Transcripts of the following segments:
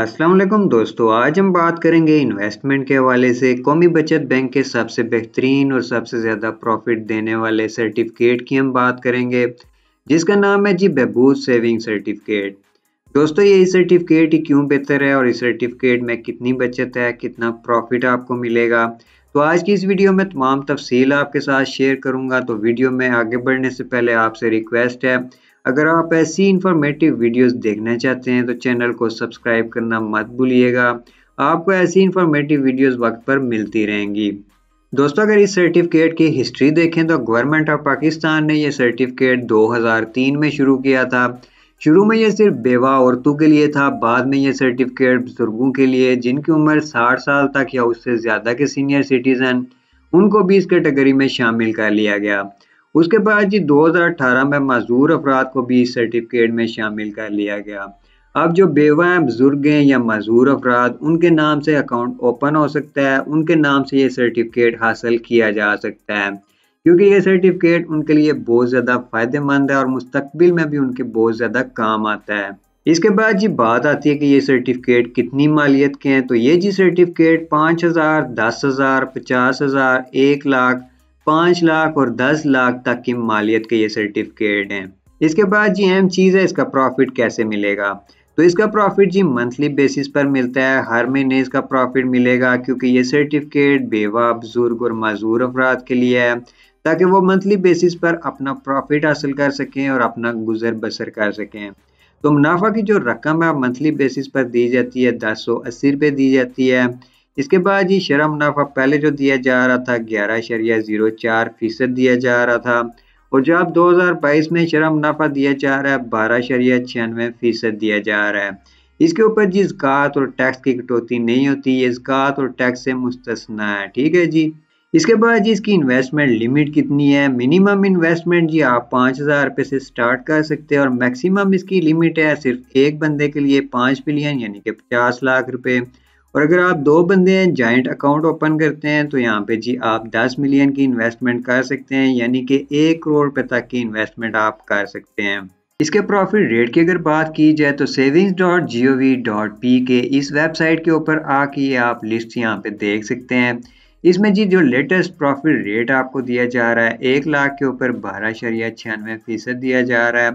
असलम दोस्तों आज हम बात करेंगे इन्वेस्टमेंट के हवाले से कौमी बचत बैंक के सबसे बेहतरीन और सबसे ज़्यादा प्रॉफिट देने वाले सर्टिफिकेट की हम बात करेंगे जिसका नाम है जी बहबूद सेविंग सर्टिफिकेट दोस्तों ये सर्टिफिकेट ही क्यों बेहतर है और इस सर्टिफिकेट में कितनी बचत है कितना प्रॉफिट आपको मिलेगा तो आज की इस वीडियो में तमाम तफसील आपके साथ शेयर करूंगा तो वीडियो में आगे बढ़ने से पहले आपसे रिक्वेस्ट है अगर आप ऐसी इंफॉर्मेटिव वीडियोस देखना चाहते हैं तो चैनल को सब्सक्राइब करना मत भूलिएगा आपको ऐसी इंफॉर्मेटिव वीडियोस वक्त पर मिलती रहेंगी दोस्तों अगर इस सर्टिफिकेट की हिस्ट्री देखें तो गवर्नमेंट ऑफ पाकिस्तान ने यह सर्टिफिकेट 2003 में शुरू किया था शुरू में ये सिर्फ बेवा औरतों के लिए था बाद में ये सर्टिफिकेट बुजुर्गों के लिए जिनकी उम्र 60 साल तक या उससे ज़्यादा के सीनियर सिटीज़न उनको भी इस कैटेगरी में शामिल कर लिया गया उसके बाद जी 2018 में मजदूर अफराद को भी इस सर्टिफिकेट में शामिल कर लिया गया अब जो बेवा हैं बुजुर्ग हैं या मजदूर अफराद उनके नाम से अकाउंट ओपन हो सकता है उनके नाम से ये सर्टिफिकेट हासिल किया जा सकता है क्योंकि ये सर्टिफिकेट उनके लिए बहुत ज़्यादा फ़ायदेमंद है और मुस्तबिल में भी उनके बहुत ज़्यादा काम आता है इसके बाद जी बात आती है कि ये सर्टिफिकेट कितनी मालियत के हैं तो ये जी सर्टिफिकेट पाँच हज़ार दस हज़ार पचास हज़ार एक लाख पाँच लाख और दस लाख तक की मालियत के ये सर्टिफिकेट हैं इसके बाद जी अहम चीज़ है इसका प्रॉफिट कैसे मिलेगा तो इसका प्रॉफिट जी मंथली बेसिस पर मिलता है हर महीने इसका प्रॉफिट मिलेगा क्योंकि ये सर्टिफिकेट बेवा बुजुर्ग और मजदूर अफराद के लिए है ताकि वो मंथली बेसिस पर अपना प्रॉफिट हासिल कर सकें और अपना गुजर बसर कर सकें तो मुनाफा की जो रकम है मंथली बेसिस पर दी जाती है दस सौ अस्सी रुपये दी जाती है इसके बाद ये शरा मुनाफा पहले जो दिया जा रहा था ग्यारह शरिया ज़ीरो चार फीसद दिया जा रहा था और जो अब बाईस में शरा मुनाफा दिया जा रहा है बारह शरिया छियानवे फीसद दिया जा रहा है इसके ऊपर जी जक़ात और टैक्स की कटौती नहीं होती ये जक़ात और टैक्स से मुस्तना है ठीक है जी इसके बाद जी इसकी इन्वेस्टमेंट लिमिट कितनी है मिनिमम इन्वेस्टमेंट जी आप पाँच हज़ार रुपये से स्टार्ट कर सकते हैं और मैक्सिमम इसकी लिमिट है सिर्फ एक बंदे के लिए पाँच बिलियन यानी कि पचास लाख रुपये और अगर आप दो बंदे हैं जॉइंट अकाउंट ओपन करते हैं तो यहाँ पे जी आप दस मिलियन की इन्वेस्टमेंट कर सकते हैं यानी कि एक करोड़ रुपये तक की इन्वेस्टमेंट आप कर सकते हैं इसके प्रॉफिट रेट की अगर बात की जाए तो savings dot G O V dot P K इस वेबसाइट के ऊपर आके आप लिस्ट यहाँ पे देख सकते हैं इसमें जी जो लेटेस्ट प्रॉफिट रेट आपको दिया जा रहा है एक लाख के ऊपर बारह शरिया छियानवे फीसद दिया जा रहा है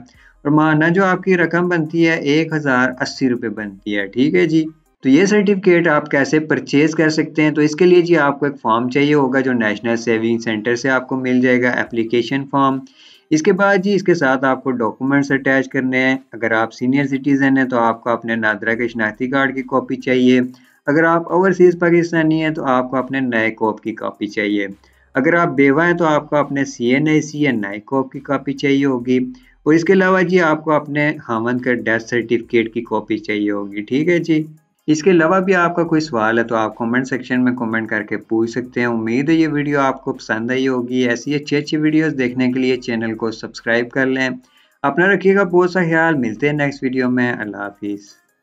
और माना जो आपकी रकम बनती है एक हज़ार अस्सी रुपये बनती है ठीक है जी तो ये सर्टिफिकेट आप कैसे परचेज कर सकते हैं तो इसके लिए जी आपको एक फॉर्म चाहिए होगा जो नेशनल सेविंग सेंटर से आपको मिल जाएगा एप्लीकेशन फॉर्म इसके बाद जी इसके साथ आपको डॉक्यूमेंट्स अटैच करने हैं अगर आप सीनियर सिटीज़न हैं तो आपको अपने नादरा के शनाख्ती कार्ड की कॉपी चाहिए अगर आप ओवरसीज़ पाकिस्तानी हैं तो आपको अपने नए कोप की कापी चाहिए अगर आप बेवा हैं तो आपको अपने सी एन आई सी या नए कोप की कापी चाहिए होगी और इसके अलावा जी आपको अपने हामन का डेथ सर्टिफिकेट की कॉपी चाहिए होगी ठीक है जी इसके अलावा भी आपका कोई सवाल है तो आप कमेंट सेक्शन में कमेंट करके पूछ सकते हैं उम्मीद है ये वीडियो आपको पसंद आई होगी ऐसी अच्छी अच्छी वीडियोस देखने के लिए चैनल को सब्सक्राइब कर लें अपना रखिएगा बहुत सा ख्याल मिलते हैं नेक्स्ट वीडियो में अल्लाह हाफिज़